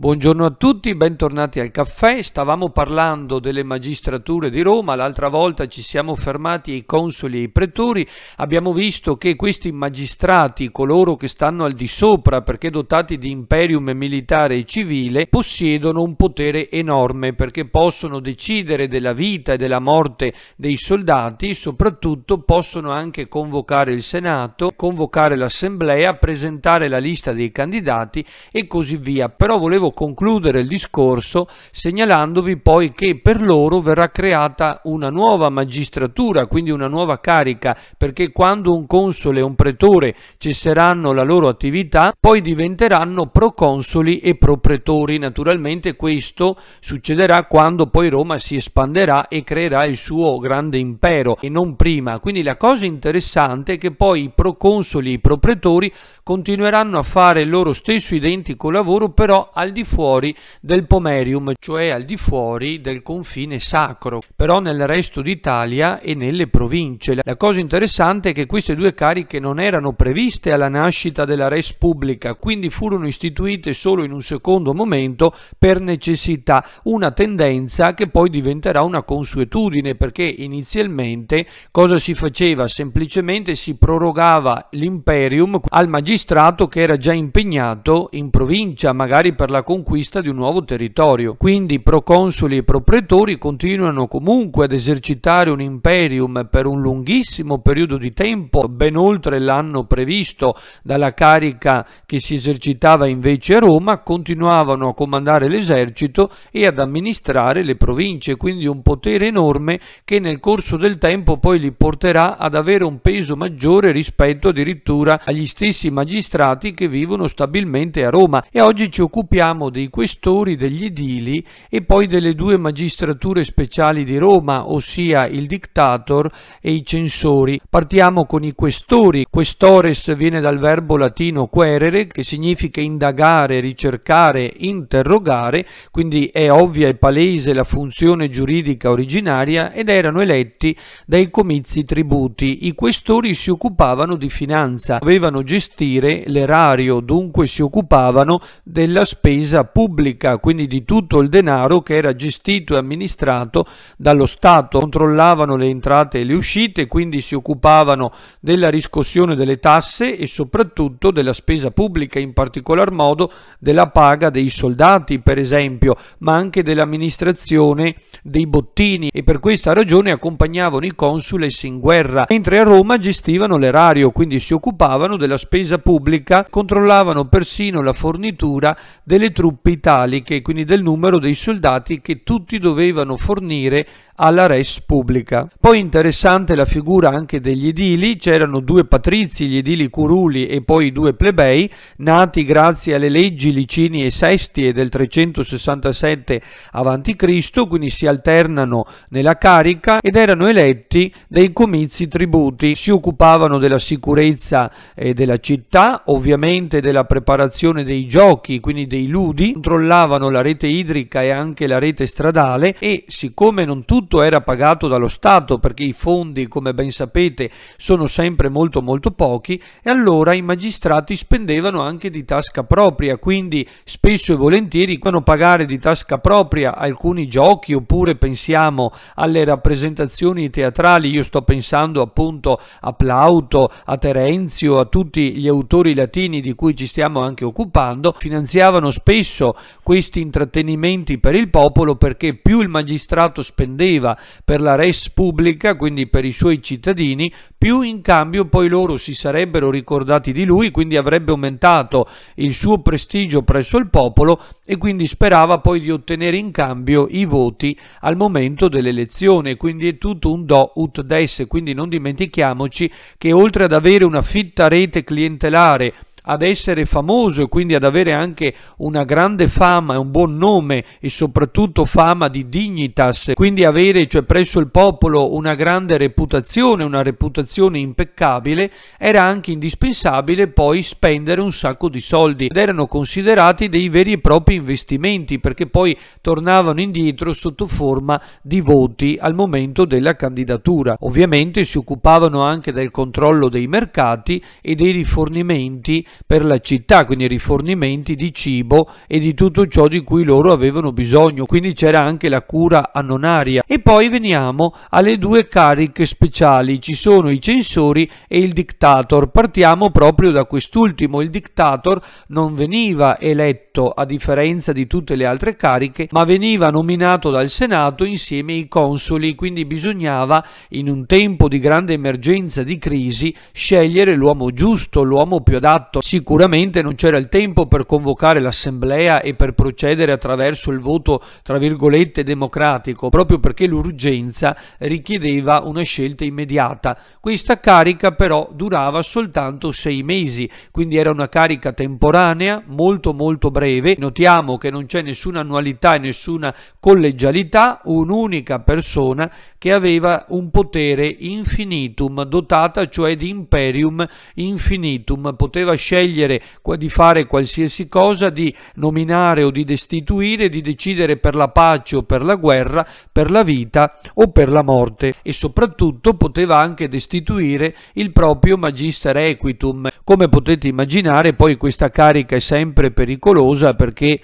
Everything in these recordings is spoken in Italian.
Buongiorno a tutti, bentornati al caffè. Stavamo parlando delle magistrature di Roma, l'altra volta ci siamo fermati ai consoli e ai pretori, abbiamo visto che questi magistrati, coloro che stanno al di sopra perché dotati di imperium militare e civile, possiedono un potere enorme perché possono decidere della vita e della morte dei soldati, soprattutto possono anche convocare il Senato, convocare l'Assemblea, presentare la lista dei candidati e così via. Però volevo concludere il discorso segnalandovi poi che per loro verrà creata una nuova magistratura, quindi una nuova carica, perché quando un console e un pretore cesseranno la loro attività, poi diventeranno proconsoli e propretori. Naturalmente questo succederà quando poi Roma si espanderà e creerà il suo grande impero e non prima. Quindi la cosa interessante è che poi i proconsoli e i propretori continueranno a fare il loro stesso identico lavoro però al di fuori del pomerium, cioè al di fuori del confine sacro, però nel resto d'Italia e nelle province. La cosa interessante è che queste due cariche non erano previste alla nascita della res pubblica, quindi furono istituite solo in un secondo momento per necessità, una tendenza che poi diventerà una consuetudine perché inizialmente cosa si faceva? Semplicemente si prorogava l'imperium al magistrato magistrato che era già impegnato in provincia, magari per la conquista di un nuovo territorio. Quindi proconsoli e propretori continuano comunque ad esercitare un imperium per un lunghissimo periodo di tempo, ben oltre l'anno previsto dalla carica che si esercitava invece a Roma, continuavano a comandare l'esercito e ad amministrare le province, quindi un potere enorme che nel corso del tempo poi li porterà ad avere un peso maggiore rispetto addirittura agli stessi magistrati magistrati che vivono stabilmente a Roma e oggi ci occupiamo dei questori degli edili e poi delle due magistrature speciali di Roma, ossia il dictator e i censori. Partiamo con i questori. Questores viene dal verbo latino querere che significa indagare, ricercare, interrogare, quindi è ovvia e palese la funzione giuridica originaria ed erano eletti dai comizi tributi. I questori si occupavano di finanza, avevano gestito costruire l'erario dunque si occupavano della spesa pubblica, quindi di tutto il denaro che era gestito e amministrato dallo Stato, controllavano le entrate e le uscite, quindi si occupavano della riscossione delle tasse e soprattutto della spesa pubblica, in particolar modo della paga dei soldati per esempio, ma anche dell'amministrazione dei bottini e per questa ragione accompagnavano i consules in guerra, mentre a Roma gestivano l'erario, quindi si occupavano della spesa pubblica controllavano persino la fornitura delle truppe italiche, quindi del numero dei soldati che tutti dovevano fornire alla res pubblica. Poi interessante la figura anche degli edili, c'erano due patrizi, gli edili curuli e poi due plebei, nati grazie alle leggi Licini e Sestie del 367 a.C., quindi si alternano nella carica ed erano eletti dei comizi tributi, si occupavano della sicurezza e della città, città, ovviamente della preparazione dei giochi, quindi dei ludi, controllavano la rete idrica e anche la rete stradale e siccome non tutto era pagato dallo Stato perché i fondi, come ben sapete, sono sempre molto molto pochi e allora i magistrati spendevano anche di tasca propria, quindi spesso e volentieri fanno pagare di tasca propria alcuni giochi oppure pensiamo alle rappresentazioni teatrali, io sto pensando appunto a Plauto, a Terenzio, a tutti gli autori autori latini di cui ci stiamo anche occupando finanziavano spesso questi intrattenimenti per il popolo perché più il magistrato spendeva per la res pubblica, quindi per i suoi cittadini, più in cambio poi loro si sarebbero ricordati di lui, quindi avrebbe aumentato il suo prestigio presso il popolo e quindi sperava poi di ottenere in cambio i voti al momento dell'elezione, quindi è tutto un do ut des, quindi non dimentichiamoci che oltre ad avere una fitta rete clientelare ad essere famoso e quindi ad avere anche una grande fama e un buon nome e soprattutto fama di dignitas, quindi avere cioè, presso il popolo una grande reputazione, una reputazione impeccabile, era anche indispensabile poi spendere un sacco di soldi ed erano considerati dei veri e propri investimenti perché poi tornavano indietro sotto forma di voti al momento della candidatura. Ovviamente si occupavano anche del controllo dei mercati e dei rifornimenti per la città, quindi rifornimenti di cibo e di tutto ciò di cui loro avevano bisogno, quindi c'era anche la cura annonaria. E poi veniamo alle due cariche speciali, ci sono i censori e il dictator. Partiamo proprio da quest'ultimo, il dictator non veniva eletto a differenza di tutte le altre cariche, ma veniva nominato dal Senato insieme ai consoli, quindi bisognava in un tempo di grande emergenza di crisi scegliere l'uomo giusto, l'uomo più adatto fatto. Sicuramente non c'era il tempo per convocare l'assemblea e per procedere attraverso il voto tra virgolette democratico, proprio perché l'urgenza richiedeva una scelta immediata. Questa carica però durava soltanto sei mesi, quindi era una carica temporanea, molto molto breve. Notiamo che non c'è nessuna annualità e nessuna collegialità, un'unica persona che aveva un potere infinitum, dotata cioè di imperium infinitum, poteva scegliere scegliere di fare qualsiasi cosa, di nominare o di destituire, di decidere per la pace o per la guerra, per la vita o per la morte e soprattutto poteva anche destituire il proprio magister equitum. Come potete immaginare poi questa carica è sempre pericolosa perché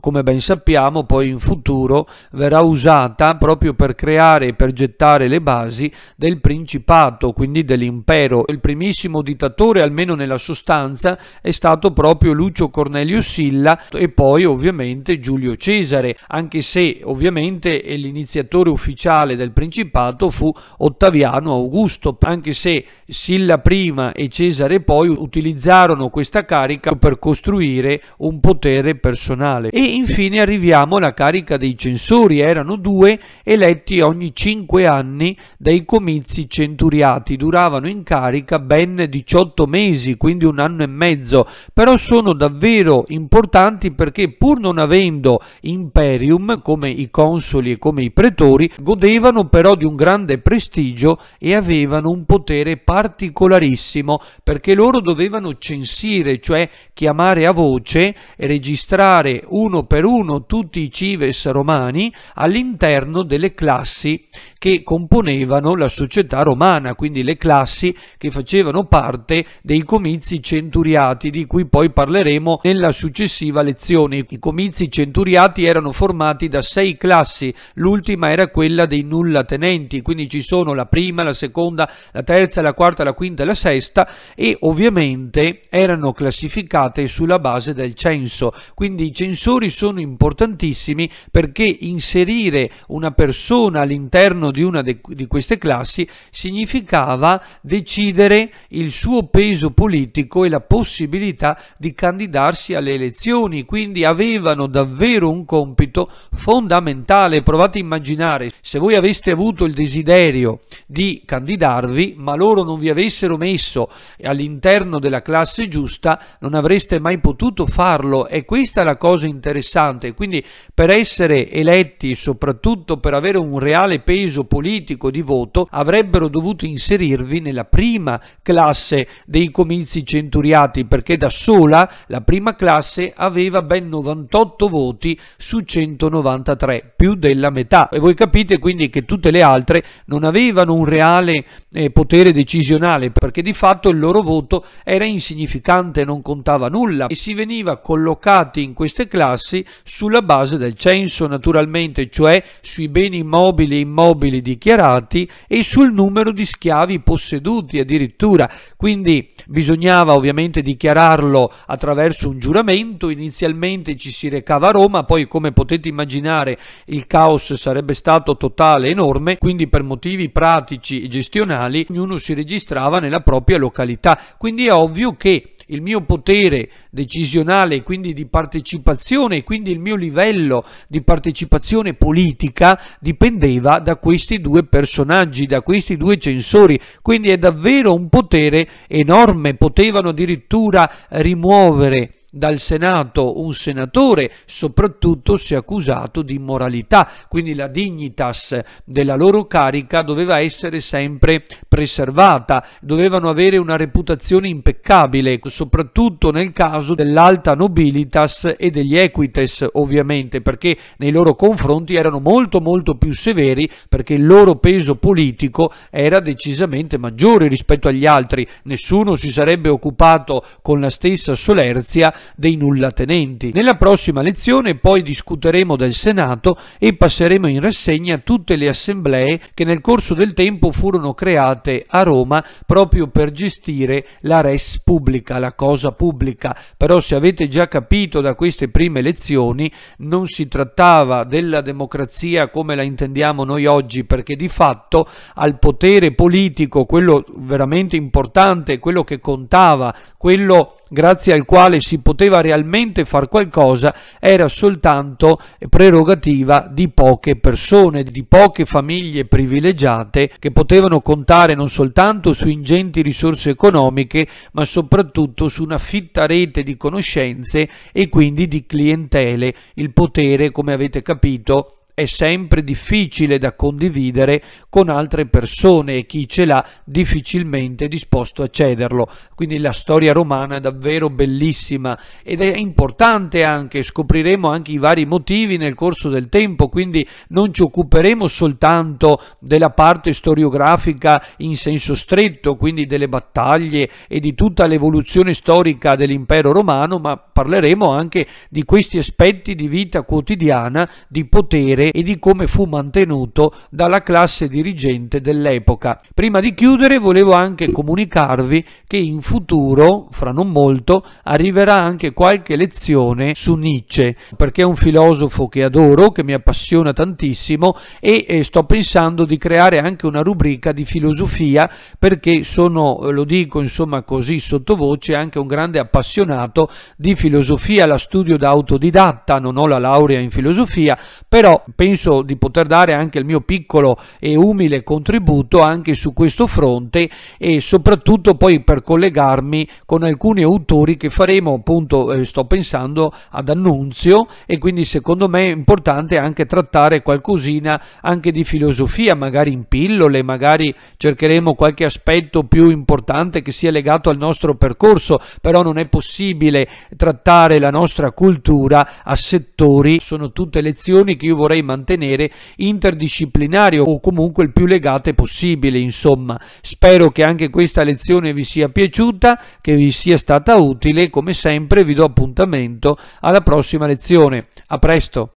come ben sappiamo poi in futuro verrà usata proprio per creare e per gettare le basi del principato, quindi dell'impero. Il primissimo dittatore almeno nella sostanza presidenza è stato proprio Lucio Cornelio Silla e poi ovviamente Giulio Cesare, anche se ovviamente l'iniziatore ufficiale del Principato fu Ottaviano Augusto, anche se Silla prima e Cesare poi utilizzarono questa carica per costruire un potere personale. E infine arriviamo alla carica dei censori, erano due eletti ogni cinque anni dai comizi centuriati, duravano in carica ben 18 mesi, quindi un anno e mezzo mezzo, però sono davvero importanti perché pur non avendo imperium come i consoli e come i pretori, godevano però di un grande prestigio e avevano un potere particolarissimo perché loro dovevano censire, cioè chiamare a voce e registrare uno per uno tutti i cives romani all'interno delle classi che componevano la società romana, quindi le classi che facevano parte dei comizi centurioni centuriati di cui poi parleremo nella successiva lezione. I comizi centuriati erano formati da sei classi, l'ultima era quella dei nullatenenti, quindi ci sono la prima, la seconda, la terza, la quarta, la quinta e la sesta e ovviamente erano classificate sulla base del censo. Quindi i censori sono importantissimi perché inserire una persona all'interno di una di queste classi significava decidere il suo peso politico e la posizione possibilità di candidarsi alle elezioni, quindi avevano davvero un compito fondamentale. Provate a immaginare se voi aveste avuto il desiderio di candidarvi, ma loro non vi avessero messo all'interno della classe giusta, non avreste mai potuto farlo e questa è la cosa interessante. Quindi per essere eletti, soprattutto per avere un reale peso politico di voto, avrebbero dovuto inserirvi nella prima classe dei comizi centuriati candidati perché da sola la prima classe aveva ben 98 voti su 193, più della metà. E voi capite quindi che tutte le altre non avevano un reale eh, potere decisionale perché di fatto il loro voto era insignificante, non contava nulla e si veniva collocati in queste classi sulla base del censo naturalmente, cioè sui beni mobili e immobili dichiarati e sul numero di schiavi posseduti addirittura. Quindi bisognava ovviamente ovviamente dichiararlo attraverso un giuramento, inizialmente ci si recava a Roma, poi come potete immaginare il caos sarebbe stato totale, enorme, quindi per motivi pratici e gestionali ognuno si registrava nella propria località, quindi è ovvio che il mio potere decisionale, quindi di partecipazione, quindi il mio livello di partecipazione politica dipendeva da questi due personaggi, da questi due censori, quindi è davvero un potere enorme, potevano addirittura rimuovere dal Senato un senatore, soprattutto se accusato di immoralità, quindi la dignitas della loro carica doveva essere sempre preservata, dovevano avere una reputazione impeccabile, soprattutto nel caso dell'alta nobilitas e degli equites, ovviamente, perché nei loro confronti erano molto molto più severi perché il loro peso politico era decisamente maggiore rispetto agli altri, nessuno si sarebbe occupato con la stessa solerzia dei nullatenenti. Nella prossima lezione poi discuteremo del Senato e passeremo in rassegna tutte le assemblee che nel corso del tempo furono create Dante a Roma proprio per gestire la res pubblica, la cosa pubblica. Però se avete già capito da queste prime lezioni, non si trattava della democrazia come la intendiamo noi oggi, perché di fatto al potere politico, quello veramente importante, quello che contava, quello che grazie al quale si poteva realmente far qualcosa, era soltanto prerogativa di poche persone, di poche famiglie privilegiate che potevano contare non soltanto su ingenti risorse economiche, ma soprattutto su una fitta rete di conoscenze e quindi di clientele. Il potere, come avete capito, è sempre difficile da condividere con altre persone e chi ce l'ha difficilmente è disposto a cederlo. Quindi la storia romana è davvero bellissima ed è importante anche, scopriremo anche i vari motivi nel corso del tempo, quindi non ci occuperemo soltanto della parte storiografica in senso stretto, quindi delle battaglie e di tutta l'evoluzione storica dell'impero romano, ma parleremo anche di questi aspetti di vita quotidiana, di potere potere e di come fu mantenuto dalla classe dirigente dell'epoca. Prima di chiudere volevo anche comunicarvi che in futuro, fra non molto, arriverà anche qualche lezione su Nietzsche, perché è un filosofo che adoro, che mi appassiona tantissimo e, eh, sto pensando di creare anche una rubrica di filosofia perché sono, eh, lo dico insomma così sottovoce, anche un grande appassionato di filosofia, la studio da autodidatta, non ho la laurea in filosofia, però penso di poter dare anche il mio piccolo e umile contributo anche su questo fronte e soprattutto poi per collegarmi con alcuni autori che faremo appunto eh, sto pensando ad Annunzio e quindi secondo me è importante anche trattare qualcosina anche di filosofia magari in pillole magari cercheremo qualche aspetto più importante che sia legato al nostro percorso però non è possibile trattare la nostra cultura a settori sono tutte lezioni che io vorrei mantenere interdisciplinari o comunque il più legate possibile, insomma. Spero che anche questa lezione vi sia piaciuta, che vi sia stata utile, come sempre vi do appuntamento alla prossima lezione. A presto!